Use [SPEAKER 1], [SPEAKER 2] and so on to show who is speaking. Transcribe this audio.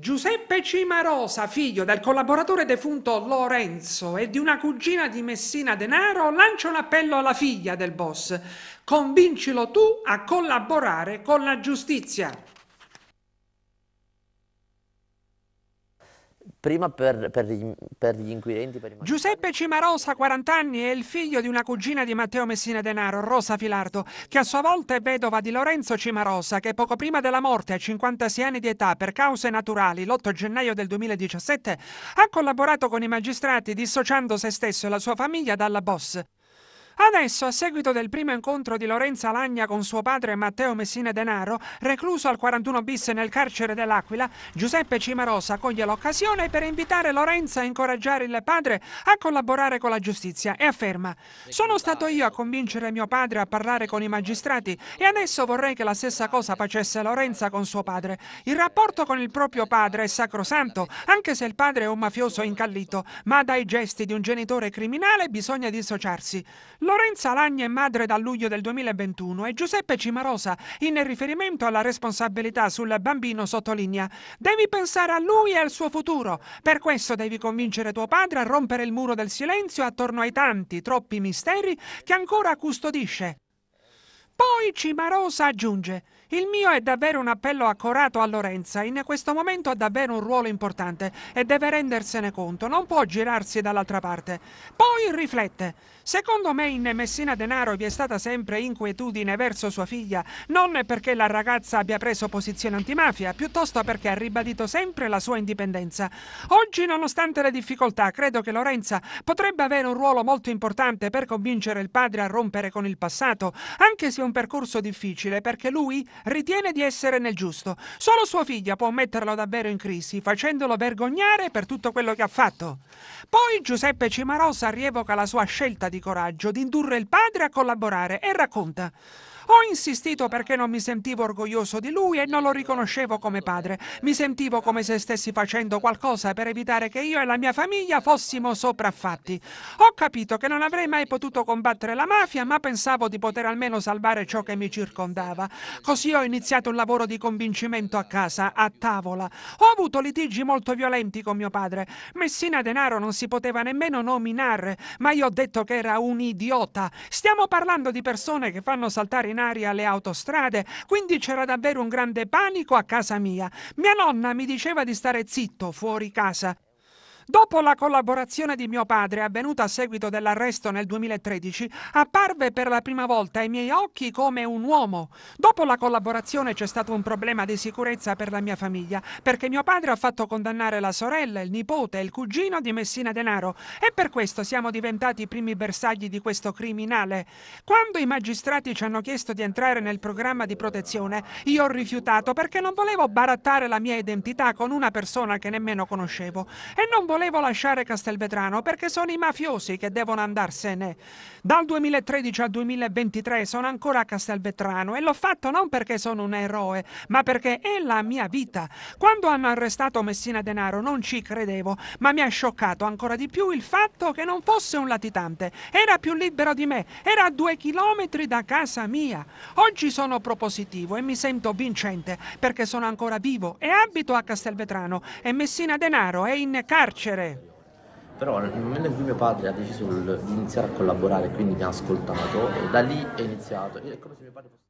[SPEAKER 1] Giuseppe Cimarosa, figlio del collaboratore defunto Lorenzo e di una cugina di Messina Denaro, lancia un appello alla figlia del boss. Convincilo tu a collaborare con la giustizia. Prima per, per, gli, per gli, inquirenti. Per Giuseppe Cimarosa, 40 anni, è il figlio di una cugina di Matteo Messina Denaro, Rosa Filardo, che a sua volta è vedova di Lorenzo Cimarosa, che poco prima della morte, a 56 anni di età, per cause naturali, l'8 gennaio del 2017, ha collaborato con i magistrati dissociando se stesso e la sua famiglia dalla BOS. Adesso, a seguito del primo incontro di Lorenza Lagna con suo padre Matteo Messina Denaro, recluso al 41 bis nel carcere dell'Aquila, Giuseppe Cimarosa coglie l'occasione per invitare Lorenza a incoraggiare il padre a collaborare con la giustizia e afferma «Sono stato io a convincere mio padre a parlare con i magistrati e adesso vorrei che la stessa cosa facesse Lorenza con suo padre. Il rapporto con il proprio padre è sacrosanto, anche se il padre è un mafioso incallito, ma dai gesti di un genitore criminale bisogna dissociarsi». Lorenza Lagna è madre dal luglio del 2021 e Giuseppe Cimarosa, in riferimento alla responsabilità sul bambino, sottolinea «Devi pensare a lui e al suo futuro. Per questo devi convincere tuo padre a rompere il muro del silenzio attorno ai tanti, troppi misteri che ancora custodisce». Poi Cimarosa aggiunge il mio è davvero un appello accorato a Lorenza. In questo momento ha davvero un ruolo importante e deve rendersene conto. Non può girarsi dall'altra parte. Poi riflette. Secondo me in Messina Denaro vi è stata sempre inquietudine verso sua figlia, non perché la ragazza abbia preso posizione antimafia, piuttosto perché ha ribadito sempre la sua indipendenza. Oggi, nonostante le difficoltà, credo che Lorenza potrebbe avere un ruolo molto importante per convincere il padre a rompere con il passato, anche se è un percorso difficile perché lui Ritiene di essere nel giusto. Solo sua figlia può metterlo davvero in crisi, facendolo vergognare per tutto quello che ha fatto. Poi Giuseppe Cimarosa rievoca la sua scelta di coraggio di indurre il padre a collaborare e racconta ho insistito perché non mi sentivo orgoglioso di lui e non lo riconoscevo come padre. Mi sentivo come se stessi facendo qualcosa per evitare che io e la mia famiglia fossimo sopraffatti. Ho capito che non avrei mai potuto combattere la mafia, ma pensavo di poter almeno salvare ciò che mi circondava. Così ho iniziato un lavoro di convincimento a casa, a tavola. Ho avuto litigi molto violenti con mio padre. Messina Denaro non si poteva nemmeno nominare, ma io ho detto che era un idiota. Stiamo parlando di persone che fanno saltare in aria le autostrade, quindi c'era davvero un grande panico a casa mia. Mia nonna mi diceva di stare zitto fuori casa Dopo la collaborazione di mio padre avvenuta a seguito dell'arresto nel 2013, apparve per la prima volta ai miei occhi come un uomo. Dopo la collaborazione c'è stato un problema di sicurezza per la mia famiglia, perché mio padre ha fatto condannare la sorella, il nipote e il cugino di Messina Denaro e per questo siamo diventati i primi bersagli di questo criminale. Quando i magistrati ci hanno chiesto di entrare nel programma di protezione, io ho rifiutato perché non volevo barattare la mia identità con una persona che nemmeno conoscevo e non volevo volevo lasciare Castelvetrano perché sono i mafiosi che devono andarsene. Dal 2013 al 2023 sono ancora a Castelvetrano e l'ho fatto non perché sono un eroe, ma perché è la mia vita. Quando hanno arrestato Messina Denaro non ci credevo, ma mi ha scioccato ancora di più il fatto che non fosse un latitante. Era più libero di me, era a due chilometri da casa mia. Oggi sono propositivo e mi sento vincente perché sono ancora vivo e abito a Castelvetrano e Messina Denaro è in carcere piacere. Però nel momento in cui mio padre ha deciso di iniziare a collaborare, quindi mi ha ascoltato, da lì è iniziato. È come se mio padre fosse...